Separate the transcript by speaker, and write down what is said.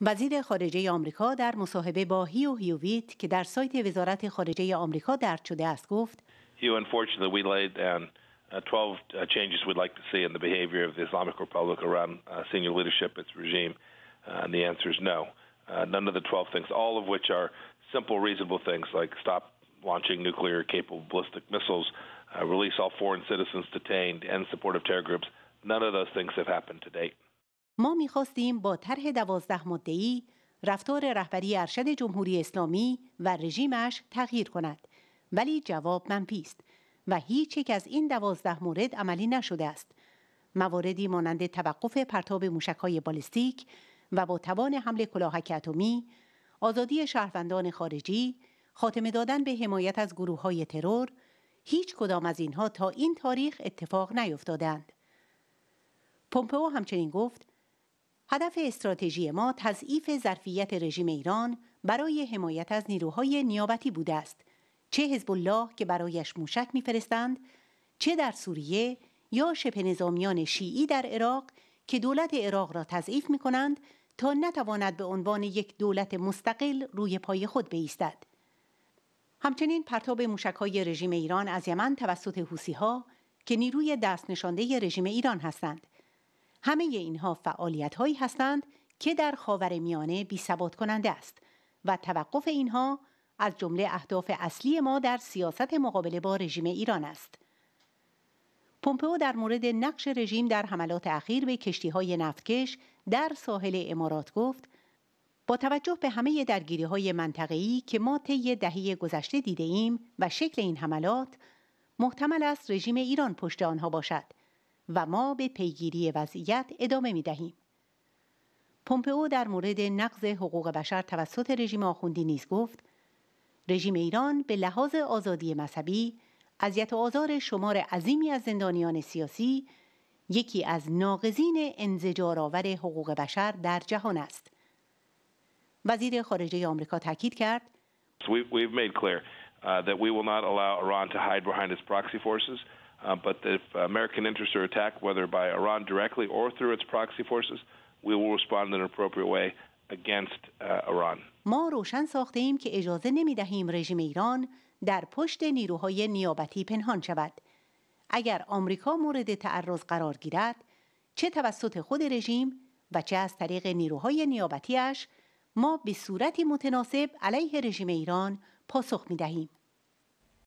Speaker 1: وزیر خارجه آمریکا در مصاحبه با هیو هیویت که در سایت وزارت خارجه آمریکا درد شده است گفت
Speaker 2: Hugh, unfortunately, we laid down uh, 12 uh, changes we'd like to see in the behavior of the Islamic Republic around uh, senior leadership, its regime, and the answer is no. none of the 12 things, all of which are simple, reasonable things like stop launching nuclear capable ballistic missiles, release all foreign citizens detained, and support of terror groups. None of those things have happened to date.
Speaker 1: ما میخواستیم با طرح دوازده مدعی رفتار رهبری ارشد جمهوری اسلامی و رژیمش تغییر کند ولی جواب منفی است و هیچ یک از این دوازده مورد عملی نشده است مواردی مانند توقف پرتاب موشکهای بالستیک و با توان حمل کلاهک اتمی آزادی شهروندان خارجی خاتمه دادن به حمایت از گروه های ترور هیچ کدام از اینها تا این تاریخ اتفاق نیفتادند پومپئو همچنین گفت هدف استراتژی ما تضعیف ظرفیت رژیم ایران برای حمایت از نیروهای نیابتی بوده است چه حزب الله که برایش موشک میفرستند چه در سوریه یا شبه نظامیان شیعی در عراق که دولت عراق را تضعیف می کنند تا نتواند به عنوان یک دولت مستقل روی پای خود بایستد. همچنین پرتاب موشکهای رژیم ایران از یمن توسط حوسی که نیروی دست نشانده رژیم ایران هستند همه اینها فعالیت هایی هستند که در خاور میانه بی ثبات کننده است و توقف اینها از جمله اهداف اصلی ما در سیاست مقابله با رژیم ایران است. پومپئو در مورد نقش رژیم در حملات اخیر به کشتی های نفتکش در ساحل امارات گفت با توجه به همه درگیری های منطقه‌ای که ما طی دهه گذشته دیده ایم و شکل این حملات محتمل است رژیم ایران پشت آنها باشد و ما به پیگیری وضعیت ادامه می دهیم. پومپئو در مورد نقض حقوق بشر توسط رژیم آخوندی نیز گفت رژیم ایران به لحاظ آزادی مذهبی اذیت و آزار شمار عظیمی از زندانیان سیاسی یکی از ناقضین انزجارآور حقوق بشر در جهان است وزیر خارجه آمریکا تاکید کرد
Speaker 2: We've made clear uh, that we will not allow Iran to hide behind its Uh, but if American interests are attacked, whether by Iran directly or through its proxy forces, we will respond in an appropriate way against uh, Iran.
Speaker 1: ما روشن ساخته ایم که اجازه نمی دهیم رژیم ایران در پشت نیروهای نیابتی پنهان شود. اگر آمریکا مورد تعرض قرار گیرد، چه توسط خود رژیم و چه از طریق نیروهای نیابتیش ما به صورتی متناسب علیه رژیم ایران پاسخ می دهیم.